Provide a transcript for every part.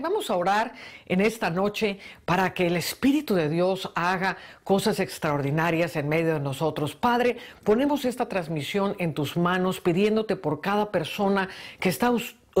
vamos a orar en esta noche para que el Espíritu de Dios haga cosas extraordinarias en medio de nosotros. Padre, ponemos esta transmisión en tus manos pidiéndote por cada persona que está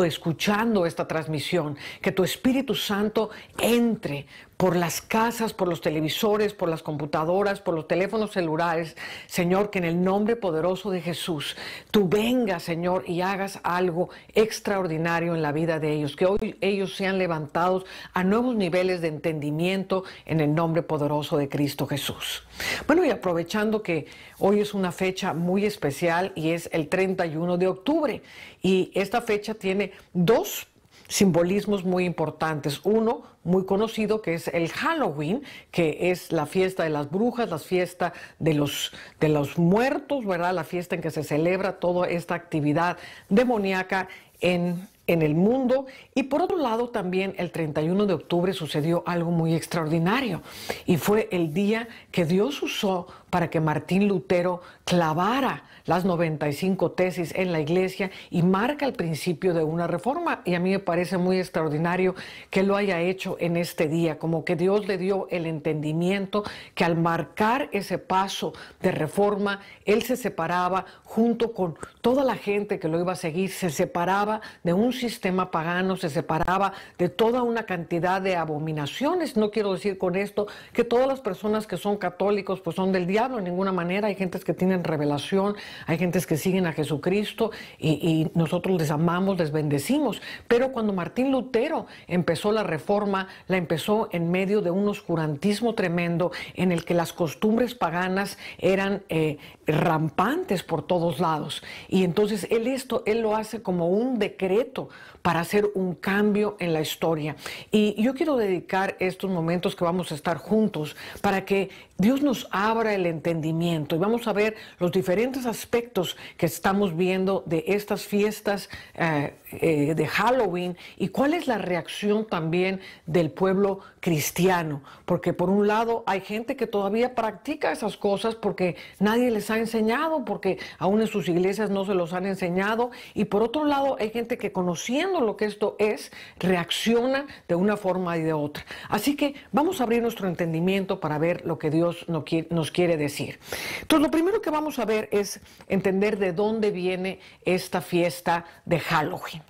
escuchando esta transmisión, que tu Espíritu Santo entre por las casas, por los televisores, por las computadoras, por los teléfonos celulares. Señor, que en el nombre poderoso de Jesús, tú vengas, Señor, y hagas algo extraordinario en la vida de ellos. Que hoy ellos sean levantados a nuevos niveles de entendimiento en el nombre poderoso de Cristo Jesús. Bueno, y aprovechando que hoy es una fecha muy especial y es el 31 de octubre, y esta fecha tiene dos simbolismos muy importantes. Uno, muy conocido, que es el Halloween, que es la fiesta de las brujas, la fiesta de los, de los muertos, ¿verdad? La fiesta en que se celebra toda esta actividad demoníaca en en el mundo y por otro lado también el 31 de octubre sucedió algo muy extraordinario y fue el día que Dios usó para que Martín Lutero clavara las 95 tesis en la iglesia y marca el principio de una reforma. Y a mí me parece muy extraordinario que lo haya hecho en este día, como que Dios le dio el entendimiento que al marcar ese paso de reforma, él se separaba junto con toda la gente que lo iba a seguir, se separaba de un sistema pagano, se separaba de toda una cantidad de abominaciones. No quiero decir con esto que todas las personas que son católicos pues son del día diablo en ninguna manera, hay gentes que tienen revelación, hay gentes que siguen a Jesucristo y, nosotros les amamos, les bendecimos. Pero cuando Martín Lutero empezó la reforma, la empezó en medio de un oscurantismo tremendo en el que las costumbres paganas eran eh, rampantes por todos lados. Y entonces él esto, él lo hace como un decreto para hacer un cambio en la historia. Y yo quiero dedicar estos momentos que vamos a estar juntos para que Dios nos abra el entendimiento. Y vamos a ver los diferentes aspectos que estamos viendo de estas fiestas eh, eh, de Halloween y cuál es la reacción también del pueblo cristiano. Porque por un lado hay gente que todavía practica esas cosas porque nadie les ha enseñado, porque aún en sus iglesias no se los han enseñado. Y por otro lado hay gente que conociendo lo que esto es, reacciona de una forma y de otra. Así que vamos a abrir nuestro entendimiento para ver lo que Dios nos quiere decir. Entonces, lo primero que vamos a ver es entender de dónde viene esta fiesta de Halloween.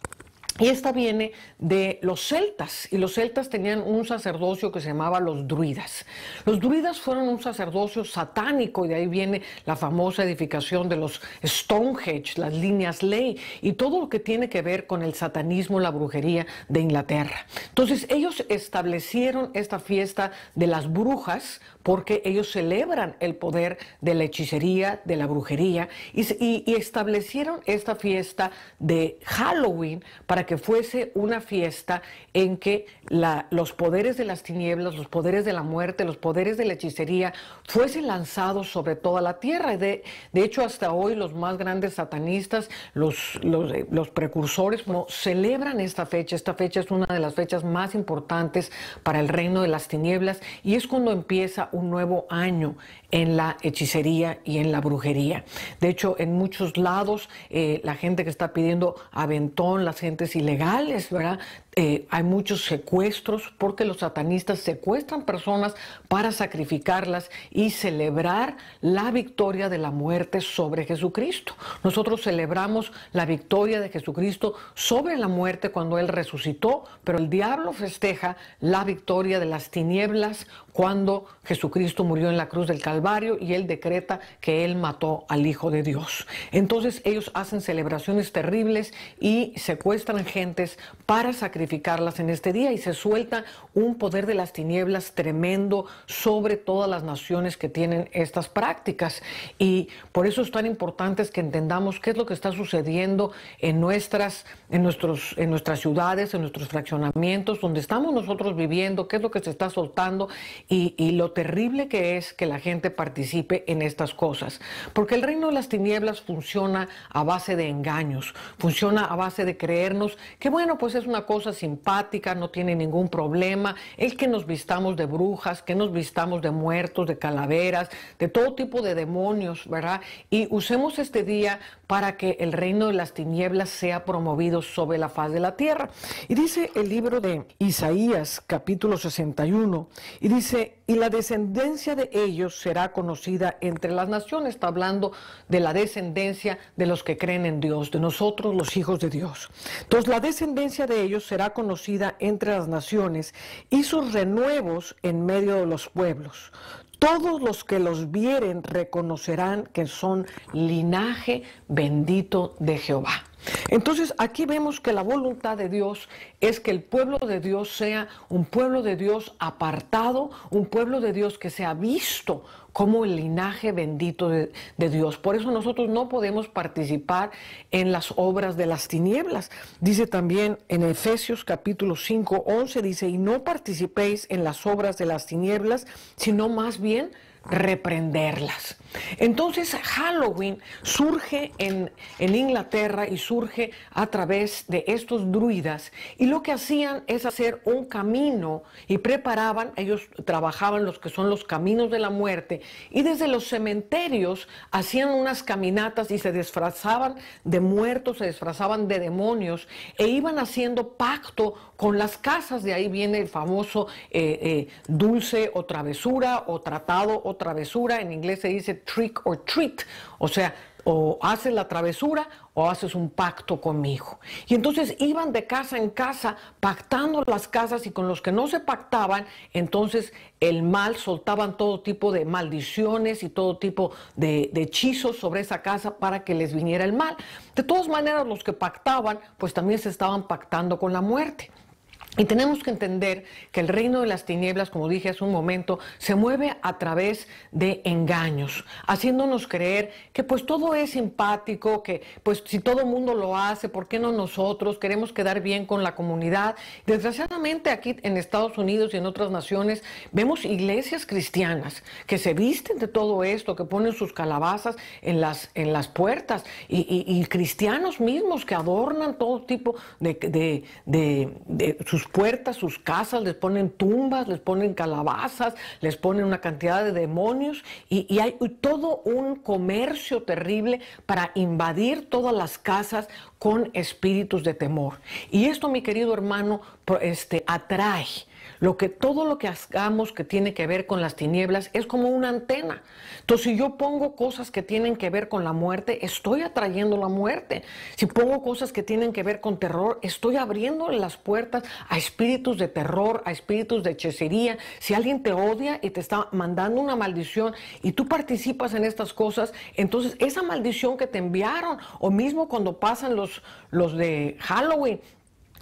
Y esta viene de los celtas, y los celtas tenían un sacerdocio que se llamaba los druidas. Los druidas fueron un sacerdocio satánico, y de ahí viene la famosa edificación de los Stonehenge, las líneas ley, y todo lo que tiene que ver con el satanismo, la brujería de Inglaterra. Entonces, ellos establecieron esta fiesta de las brujas porque ellos celebran el poder de la hechicería, de la brujería, y, establecieron esta fiesta de Halloween para que que fuese una fiesta en que los poderes de las tinieblas, los poderes de la muerte, los poderes de la hechicería fuesen lanzados sobre toda la tierra. De, de hecho, hasta hoy los más grandes satanistas, los, los, eh, precursores, no, celebran esta fecha. Esta fecha es una de las fechas más importantes para el reino de las tinieblas y es cuando empieza un nuevo año en la hechicería y en la brujería. De hecho, en muchos lados eh, la gente que está pidiendo aventón, la gente se ilegales, ¿verdad? Eh, hay muchos secuestros porque los satanistas secuestran personas para sacrificarlas y celebrar la victoria de la muerte sobre Jesucristo. Nosotros celebramos la victoria de Jesucristo sobre la muerte cuando Él resucitó, pero el diablo festeja la victoria de las tinieblas cuando Jesucristo murió en la cruz del Calvario y Él decreta que Él mató al Hijo de Dios. Entonces ellos hacen celebraciones terribles y secuestran gentes para sacrificarlas en este día y se suelta un poder de las tinieblas tremendo sobre todas las naciones que tienen estas prácticas. Y por eso es tan importante que entendamos qué es lo que está sucediendo en nuestras, en nuestros, en nuestras ciudades, en nuestros fraccionamientos, donde estamos nosotros viviendo, qué es lo que se está soltando y, y lo terrible que es que la gente participe en estas cosas. Porque el reino de las tinieblas funciona a base de engaños, funciona a base de creernos que bueno, pues es una cosa simpática, no tiene ningún problema, el que nos vistamos de brujas, que nos vistamos de muertos, de calaveras, de todo tipo de demonios, ¿verdad? Y usemos este día para que el reino de las tinieblas sea promovido sobre la faz de la tierra. Y dice el libro de Isaías, capítulo 61, y dice, y la descendencia de ellos será conocida entre las naciones, está hablando de la descendencia de los que creen en Dios, de nosotros los hijos de Dios. Entonces, pues la descendencia de ellos será conocida entre las naciones y sus renuevos en medio de los pueblos. Todos los que los vieren reconocerán que son linaje bendito de Jehová. Entonces aquí vemos que la voluntad de Dios es que el pueblo de Dios sea un pueblo de Dios apartado, un pueblo de Dios que sea visto como el linaje bendito de, Dios. Por eso nosotros no podemos participar en las obras de las tinieblas. Dice también en Efesios capítulo 5, 11, dice, y no participéis en las obras de las tinieblas, sino más bien reprenderlas. Entonces Halloween surge en, en, Inglaterra y surge a través de estos druidas y lo que hacían es hacer un camino y preparaban, ellos trabajaban los que son los caminos de la muerte y desde los cementerios hacían unas caminatas y se disfrazaban de muertos, se disfrazaban de demonios e iban haciendo pacto con las casas, de ahí viene el famoso eh, eh, dulce o travesura o tratado o travesura, en inglés se dice trick or treat, o sea, o haces la travesura o haces un pacto conmigo. Y entonces iban de casa en casa pactando las casas y con los que no se pactaban, entonces el mal soltaban todo tipo de maldiciones y todo tipo de, de hechizos sobre esa casa para que les viniera el mal. De todas maneras, los que pactaban, pues también se estaban pactando con la muerte. Y tenemos que entender que el reino de las tinieblas, como dije hace un momento, se mueve a través de engaños, haciéndonos creer que pues todo es simpático, que pues si todo el mundo lo hace, ¿por qué no nosotros? Queremos quedar bien con la comunidad. Desgraciadamente aquí en Estados Unidos y en otras naciones vemos iglesias cristianas que se visten de todo esto, que ponen sus calabazas en las, en las puertas y, cristianos mismos que adornan todo tipo de, de sus sus puertas, sus casas, les ponen tumbas, les ponen calabazas, les ponen una cantidad de demonios y, hay todo un comercio terrible para invadir todas las casas con espíritus de temor. Y esto, mi querido hermano, este, atrae lo que, todo lo que hagamos que tiene que ver con las tinieblas es como una antena. Entonces, si yo pongo cosas que tienen que ver con la muerte, estoy atrayendo la muerte. Si pongo cosas que tienen que ver con terror, estoy abriendo las puertas a espíritus de terror, a espíritus de hechicería. Si alguien te odia y te está mandando una maldición y tú participas en estas cosas, entonces esa maldición que te enviaron, o mismo cuando pasan los, los de Halloween,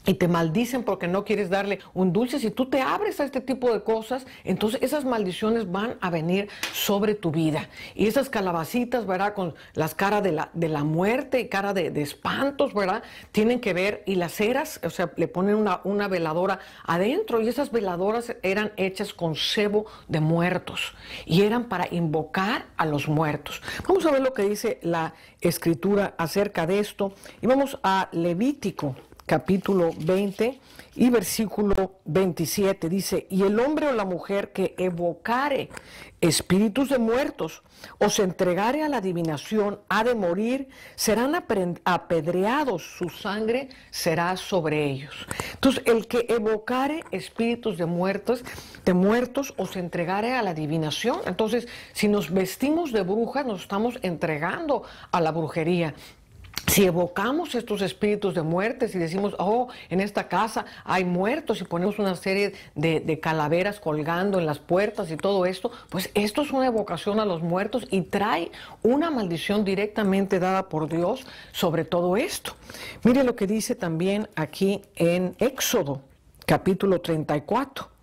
y te maldicen porque no quieres darle un dulce, si tú te abres a este tipo de cosas, entonces esas maldiciones van a venir sobre tu vida. Y esas calabacitas, ¿verdad? Con las caras de la, muerte y cara de, espantos, ¿verdad? Tienen que ver, y las ceras, o sea, le ponen una, una veladora adentro y esas veladoras eran hechas con cebo de muertos y eran para invocar a los muertos. Vamos a ver lo que dice la escritura acerca de esto y vamos a Levítico capítulo 20 y versículo 27 dice, y el hombre o la mujer que evocare espíritus de muertos o se entregare a la adivinación ha de morir, serán apedreados, su sangre será sobre ellos. Entonces, el que evocare espíritus de muertos, de muertos o se entregare a la adivinación, entonces, si nos vestimos de brujas, nos estamos entregando a la brujería si evocamos estos espíritus de muerte, si decimos, oh, en esta casa hay muertos y ponemos una serie de, de, calaveras colgando en las puertas y todo esto, pues esto es una evocación a los muertos y trae una maldición directamente dada por Dios sobre todo esto. Mire lo que dice también aquí en Éxodo, capítulo 34.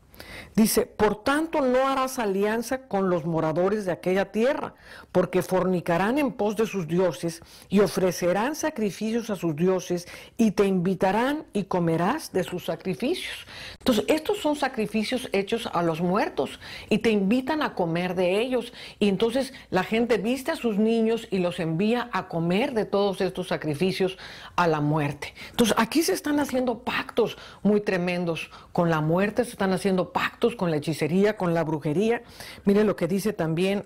Dice, por tanto no harás alianza con los moradores de aquella tierra, porque fornicarán en pos de sus dioses y ofrecerán sacrificios a sus dioses y te invitarán y comerás de sus sacrificios. Entonces, estos son sacrificios hechos a los muertos y te invitan a comer de ellos. Y entonces la gente viste a sus niños y los envía a comer de todos estos sacrificios a la muerte. Entonces, aquí se están haciendo pactos muy tremendos con la muerte, se están haciendo pactos con la hechicería, con la brujería. Mire lo que dice también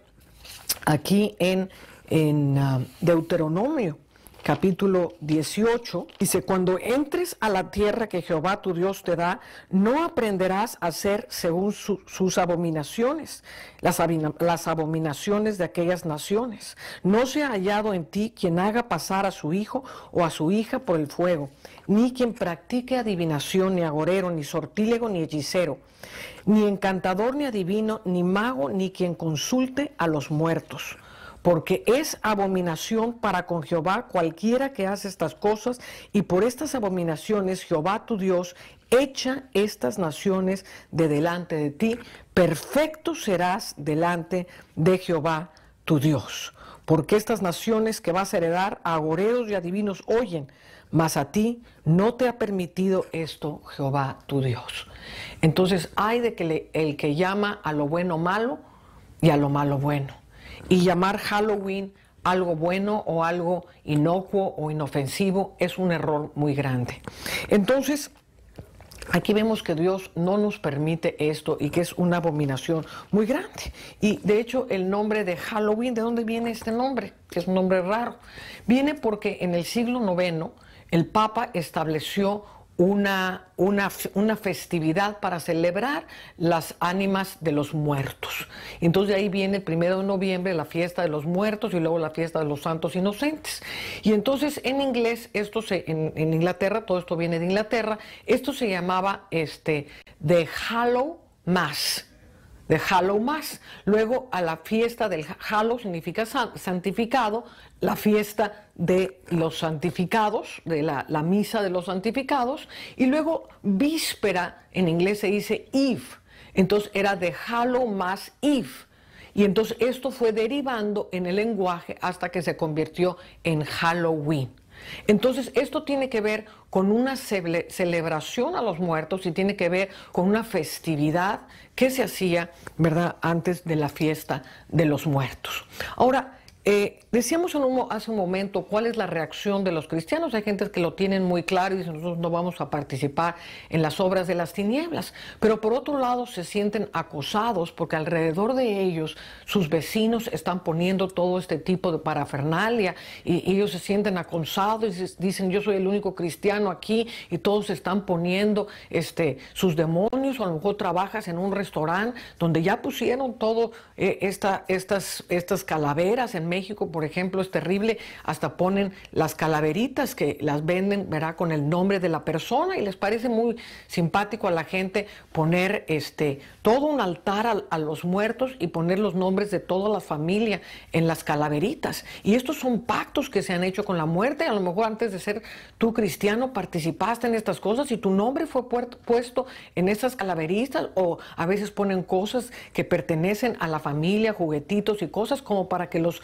aquí en, ah, Deuteronomio capítulo 18, dice, cuando entres a la tierra que Jehová tu Dios te da, no aprenderás a hacer según sus abominaciones, las, las abominaciones de aquellas naciones. No se ha hallado en ti quien haga pasar a su hijo o a su hija por el fuego, ni quien practique adivinación, ni agorero, ni sortílego, ni hechicero, ni encantador, ni adivino, ni mago, ni quien consulte a los muertos porque es abominación para con Jehová cualquiera que hace estas cosas, y por estas abominaciones Jehová tu Dios echa estas naciones de delante de ti, perfecto serás delante de Jehová tu Dios. Porque estas naciones que vas a heredar, agoreros y adivinos oyen, mas a ti no te ha permitido esto Jehová tu Dios. Entonces hay de que el que llama a lo bueno malo y a lo malo bueno. Y llamar Halloween algo bueno o algo inocuo o inofensivo es un error muy grande. Entonces, aquí vemos que Dios no nos permite esto y que es una abominación muy grande. Y de hecho el nombre de Halloween, ¿de dónde viene este nombre? Que es un nombre raro. Viene porque en el siglo IX el Papa estableció una, festividad para celebrar las ánimas de los muertos. Entonces ahí viene el primero de noviembre la fiesta de los muertos y luego la fiesta de los santos inocentes. Y entonces en inglés, esto se, en, Inglaterra, todo esto viene de Inglaterra, esto se llamaba este, de Hallow Mass de más, luego a la fiesta del Hallow significa santificado, la fiesta de los santificados, de la, misa de los santificados, y luego víspera, en inglés se dice Eve, entonces era de más Eve, y entonces esto fue derivando en el lenguaje hasta que se convirtió en Halloween. Entonces, esto tiene que ver con una celebración a los muertos y tiene que ver con una festividad que se hacía, ¿verdad?, antes de la fiesta de los muertos. Ahora, eh, Decíamos hace un momento cuál es la reacción de los cristianos. Hay gente que lo tienen muy claro y dicen nosotros no vamos a participar en las obras de las tinieblas. Pero por otro lado se sienten acosados porque alrededor de ellos sus vecinos están poniendo todo este tipo de parafernalia y, ellos se sienten acosados y dicen yo soy el único cristiano aquí y todos están poniendo este, sus demonios o a lo mejor trabajas en un restaurante donde ya pusieron todo eh, estas, estas calaveras en México por ejemplo, es terrible. Hasta ponen las calaveritas que las venden, VERÁ, Con el nombre de la persona y les parece muy simpático a la gente poner este, todo un altar a, los muertos y poner los nombres de toda la familia en las calaveritas. Y estos son pactos que se han hecho con la muerte. A lo mejor antes de ser tú cristiano participaste en estas cosas y tu nombre fue puesto en esas calaveritas o a veces ponen cosas que pertenecen a la familia, juguetitos y cosas como para que los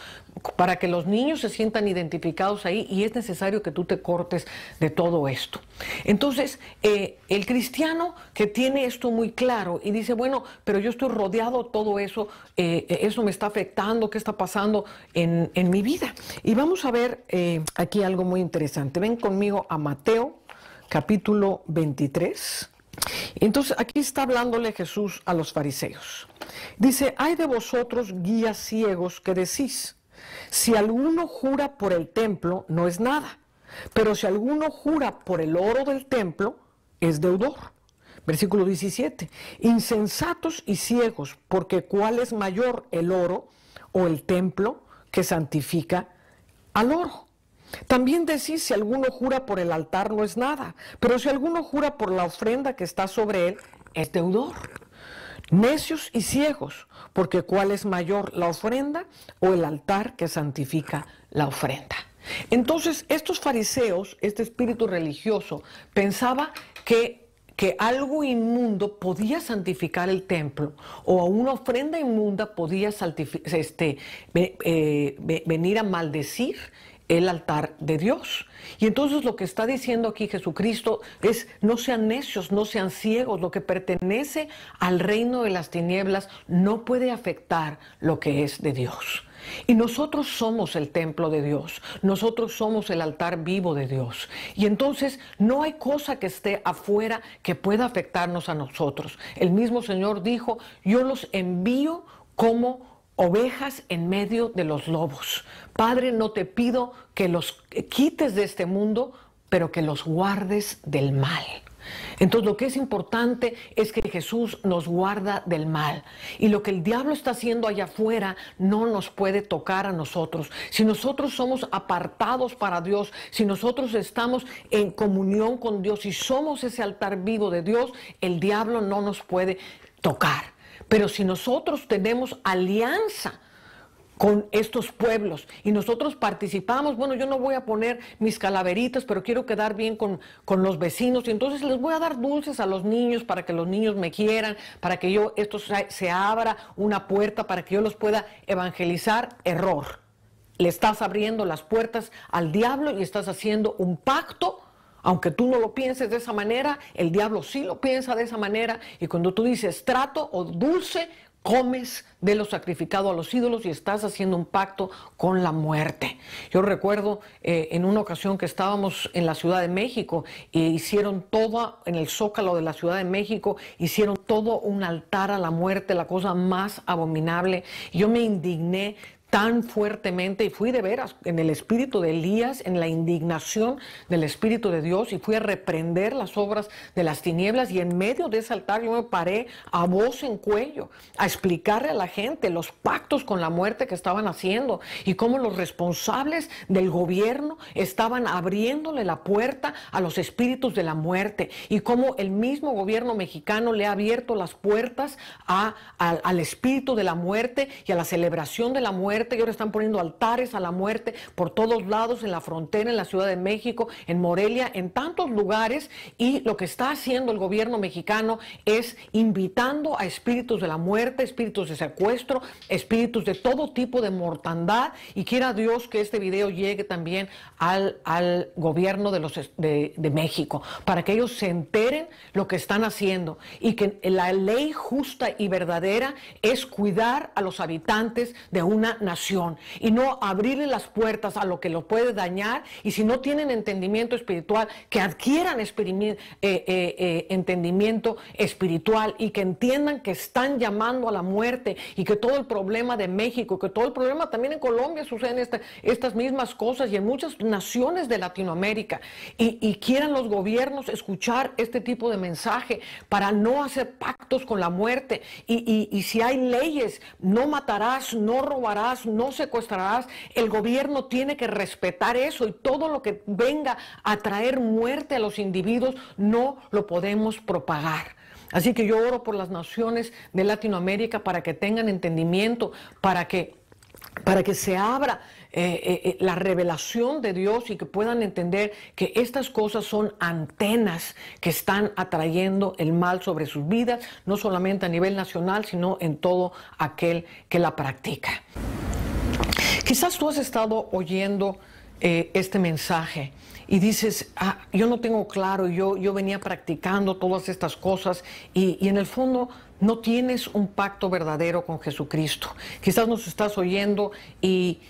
para que los niños se sientan identificados ahí y es necesario que tú te cortes de todo esto. Entonces, eh, el cristiano que tiene esto muy claro y dice, bueno, pero yo estoy rodeado de todo eso, eh, eso me está afectando, ¿qué está pasando en, mi vida? Y vamos a ver eh, aquí algo muy interesante. Ven conmigo a Mateo capítulo 23. Entonces aquí está hablándole Jesús a los fariseos. Dice, hay de vosotros guías ciegos que decís, si alguno jura por el templo, no es nada. Pero si alguno jura por el oro del templo, es deudor. Versículo 17. Insensatos y ciegos, porque ¿cuál es mayor el oro o el templo que santifica al oro? También decís, si alguno jura por el altar, no es nada. Pero si alguno jura por la ofrenda que está sobre él, es deudor necios y ciegos, porque cuál es mayor, la ofrenda o el altar que santifica la ofrenda. Entonces, estos fariseos, este espíritu religioso, pensaba que, que algo inmundo podía santificar el templo o a una ofrenda inmunda podía este, eh, venir a maldecir el altar de Dios. Y entonces lo que está diciendo aquí Jesucristo es, no sean necios, no sean ciegos, lo que pertenece al reino de las tinieblas no puede afectar lo que es de Dios. Y nosotros somos el templo de Dios, nosotros somos el altar vivo de Dios. Y entonces no hay cosa que esté afuera que pueda afectarnos a nosotros. El mismo Señor dijo, yo los envío como ovejas en medio de los lobos. Padre, no te pido que los quites de este mundo, pero que los guardes del mal. Entonces lo que es importante es que Jesús nos guarda del mal. Y lo que el diablo está haciendo allá afuera no nos puede tocar a nosotros. Si nosotros somos apartados para Dios, si nosotros estamos en comunión con Dios y somos ese altar vivo de Dios, el diablo no nos puede tocar. Pero si nosotros tenemos alianza con estos pueblos y nosotros participamos, bueno, yo no voy a poner mis calaveritas, pero quiero quedar bien con, los vecinos y entonces les voy a dar dulces a los niños para que los niños me quieran, para que yo, esto se, se abra una puerta para que yo los pueda evangelizar, error. Le estás abriendo las puertas al diablo y estás haciendo un pacto aunque tú no lo pienses de esa manera, el diablo sí lo piensa de esa manera. Y cuando tú dices trato o dulce, comes de lo sacrificado a los ídolos y estás haciendo un pacto con la muerte. Yo recuerdo eh, en una ocasión que estábamos en la Ciudad de México e hicieron todo, en el zócalo de la Ciudad de México, hicieron todo un altar a la muerte, la cosa más abominable. Yo me indigné, tan fuertemente y fui de veras en el espíritu de Elías, en la indignación del espíritu de Dios y fui a reprender las obras de las tinieblas y en medio de ese altar yo me paré a voz en cuello a explicarle a la gente los pactos con la muerte que estaban haciendo y cómo los responsables del gobierno estaban abriéndole la puerta a los espíritus de la muerte y cómo el mismo gobierno mexicano le ha abierto las puertas al espíritu de la muerte y a la celebración de la muerte y ahora están poniendo altares a la muerte por todos lados, en la frontera, en la Ciudad de México, en Morelia, en tantos lugares. Y lo que está haciendo el gobierno mexicano es invitando a espíritus de la muerte, espíritus de secuestro, espíritus de todo tipo de mortandad. Y quiera Dios que este video llegue también al, al gobierno de, los, de, de México, para que ellos se enteren lo que están haciendo y que la ley justa y verdadera es cuidar a los habitantes de una nación y no abrirle las puertas a lo que lo puede dañar y si no tienen entendimiento espiritual, que adquieran eh, eh, eh, entendimiento espiritual y que entiendan que están llamando a la muerte y que todo el problema de México, que todo el problema también en Colombia suceden este, estas mismas cosas y en muchas naciones de Latinoamérica y, quieran los gobiernos escuchar este tipo de mensaje para no hacer pactos con la muerte y si hay leyes, no matarás, no robarás, no secuestrarás. El gobierno tiene que respetar eso y todo lo que venga a traer muerte a los individuos no lo podemos propagar. Así que yo oro por las naciones de Latinoamérica para que tengan entendimiento, para que para que se abra eh, eh, eh, la revelación de Dios y que puedan entender que estas cosas son antenas que están atrayendo el mal sobre sus vidas, no solamente a nivel nacional, sino en todo aquel que la practica. Quizás tú has estado oyendo eh, este mensaje y dices, ah, yo no tengo claro, yo, yo venía practicando todas estas cosas y en el fondo no tienes un pacto verdadero con Jesucristo. Quizás nos estás oyendo y,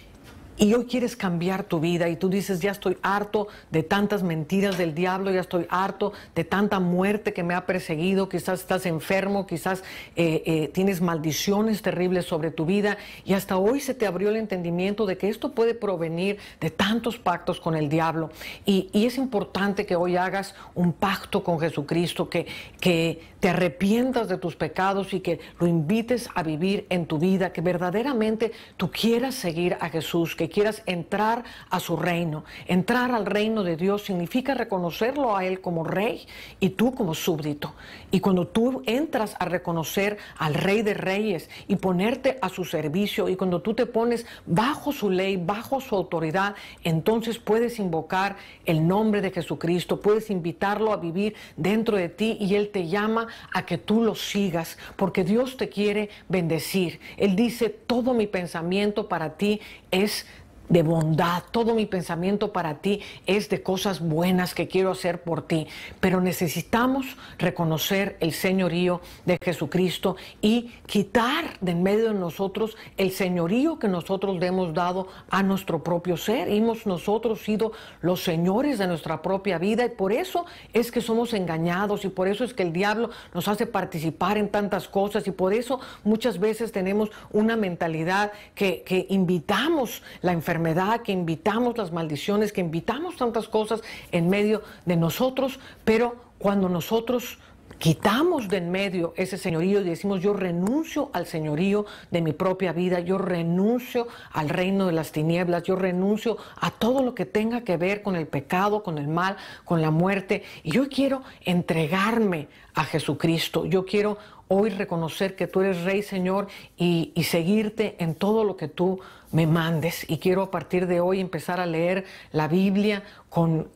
y hoy quieres cambiar tu vida y tú dices, ya estoy harto de tantas mentiras del diablo, ya estoy harto de tanta muerte que me ha perseguido, quizás estás enfermo, quizás eh, eh, tienes maldiciones terribles sobre tu vida y hasta hoy se te abrió el entendimiento de que esto puede provenir de tantos pactos con el diablo. Y, es importante que hoy hagas un pacto con Jesucristo, que, que te arrepientas de tus pecados y que lo invites a vivir en tu vida, que verdaderamente tú quieras seguir a Jesús, que quieras entrar a su reino. Entrar al reino de Dios significa reconocerlo a Él como rey y tú como súbdito. Y cuando tú entras a reconocer al rey de reyes y ponerte a su servicio y cuando tú te pones bajo su ley, bajo su autoridad, entonces puedes invocar el nombre de Jesucristo, puedes invitarlo a vivir dentro de ti y Él te llama a que tú lo sigas, porque Dios te quiere bendecir. Él dice, todo mi pensamiento para ti es de bondad, todo mi pensamiento para ti es de cosas buenas que quiero hacer por ti, pero necesitamos reconocer el señorío de Jesucristo y quitar de en medio de nosotros el señorío que nosotros le hemos dado a nuestro propio ser. Hemos nosotros sido los señores de nuestra propia vida y por eso es que somos engañados y por eso es que el diablo nos hace participar en tantas cosas y por eso muchas veces tenemos una mentalidad que, que invitamos la enfermedad que invitamos las maldiciones, que invitamos tantas cosas en medio de nosotros, pero cuando nosotros quitamos de en medio ese señorío y decimos yo renuncio al señorío de mi propia vida, yo renuncio al reino de las tinieblas, yo renuncio a todo lo que tenga que ver con el pecado, con el mal, con la muerte, y yo quiero entregarme a Jesucristo, yo quiero hoy reconocer que tú eres Rey Señor y seguirte en todo lo que tú me mandes y quiero a partir de hoy empezar a leer la Biblia con,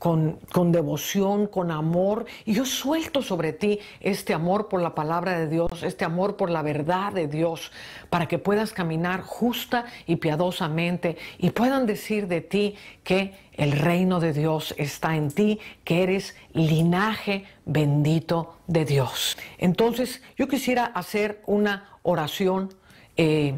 devoción, con amor. Y yo suelto sobre ti este amor por la palabra de Dios, este amor por la verdad de Dios, para que puedas caminar justa y piadosamente y puedan decir de ti que el reino de Dios está en ti, que eres linaje bendito de Dios. Entonces yo quisiera hacer una oración. Eh,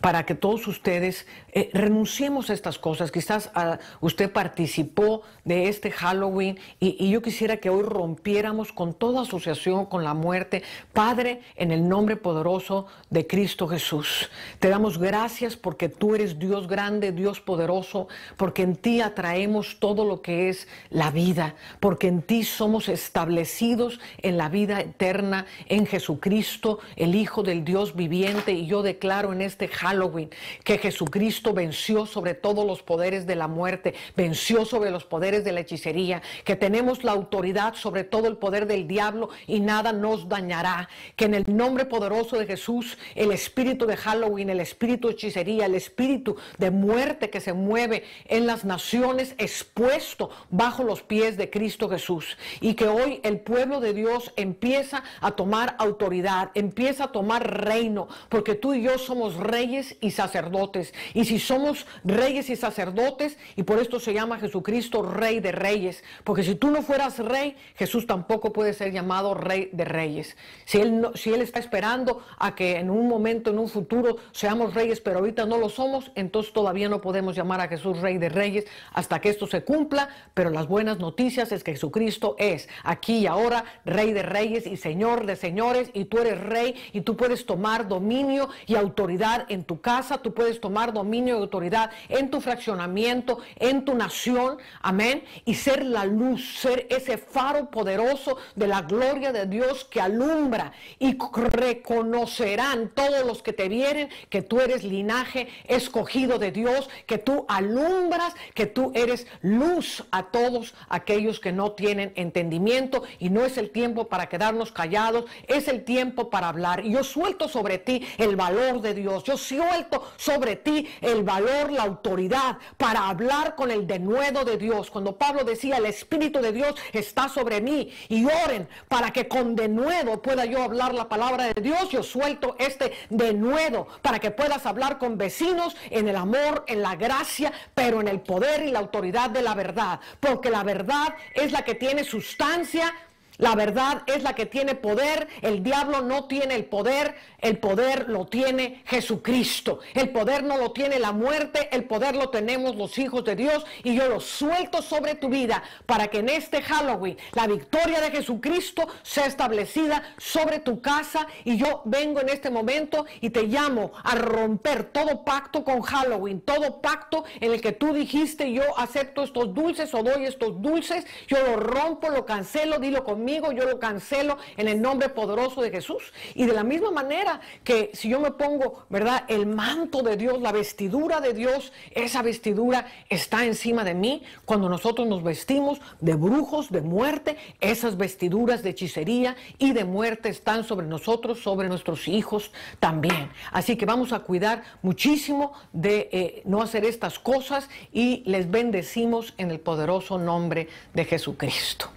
para que todos ustedes eh, renunciemos a estas cosas. Quizás ah, usted participó de este Halloween y, y, yo quisiera que hoy rompiéramos con toda asociación con la muerte. Padre, en el nombre poderoso de Cristo Jesús, te damos gracias porque tú eres Dios grande, Dios poderoso, porque en ti atraemos todo lo que es la vida, porque en ti somos establecidos en la vida eterna, en Jesucristo, el Hijo del Dios viviente. Y yo declaro en este Halloween, Halloween, que Jesucristo venció sobre todos los poderes de la muerte, venció sobre los poderes de la hechicería, que tenemos la autoridad sobre todo el poder del diablo y nada nos dañará, que en el nombre poderoso de Jesús, el espíritu de Halloween, el espíritu de hechicería, el espíritu de muerte que se mueve en las naciones, expuesto bajo los pies de Cristo Jesús, y que hoy el pueblo de Dios empieza a tomar autoridad, empieza a tomar reino, porque tú y yo somos reyes reyes y sacerdotes. Y si somos reyes y sacerdotes, y por esto se llama Jesucristo rey de reyes, porque si tú no fueras rey, Jesús tampoco puede ser llamado rey de reyes. Si Él, no, si él está esperando a que en un momento, en un futuro, seamos reyes, pero ahorita no lo somos, entonces todavía no podemos llamar a Jesús rey de reyes hasta que esto se cumpla, pero las buenas noticias es que Jesucristo es aquí y ahora rey de reyes y señor de señores, y tú eres rey y tú puedes tomar dominio y autoridad en tu casa, tú puedes tomar dominio y autoridad en tu fraccionamiento, en tu nación, amén, y ser la luz, ser ese faro poderoso de la gloria de Dios que alumbra y reconocerán todos los que te vienen, que tú eres linaje escogido de Dios, que tú alumbras, que tú eres luz a todos aquellos que no tienen entendimiento y no es el tiempo para quedarnos callados, es el tiempo para hablar. Y yo suelto sobre ti el valor de Dios. Yo Suelto sobre ti el valor, la autoridad para hablar con el denuedo de Dios. Cuando Pablo decía, el Espíritu de Dios está sobre mí y oren para que con denuedo pueda yo hablar la palabra de Dios, yo suelto este denuedo para que puedas hablar con vecinos en el amor, en la gracia, pero en el poder y la autoridad de la verdad. Porque la verdad es la que tiene sustancia la verdad es la que tiene poder, el diablo no tiene el poder, el poder lo tiene Jesucristo, el poder no lo tiene la muerte, el poder lo tenemos los hijos de Dios y yo lo suelto sobre tu vida para que en este Halloween la victoria de Jesucristo sea establecida sobre tu casa y yo vengo en este momento y te llamo a romper todo pacto con Halloween, todo pacto en el que tú dijiste yo acepto estos dulces o doy estos dulces, yo lo rompo, lo cancelo, dilo conmigo yo lo cancelo en el nombre poderoso de Jesús. Y de la misma manera que si yo me pongo, ¿verdad? El manto de Dios, la vestidura de Dios, esa vestidura está encima de mí. Cuando nosotros nos vestimos de brujos, de muerte, esas vestiduras de hechicería y de muerte están sobre nosotros, sobre nuestros hijos también. Así que vamos a cuidar muchísimo de eh, no hacer estas cosas y les bendecimos en el poderoso nombre de Jesucristo.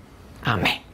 Amén.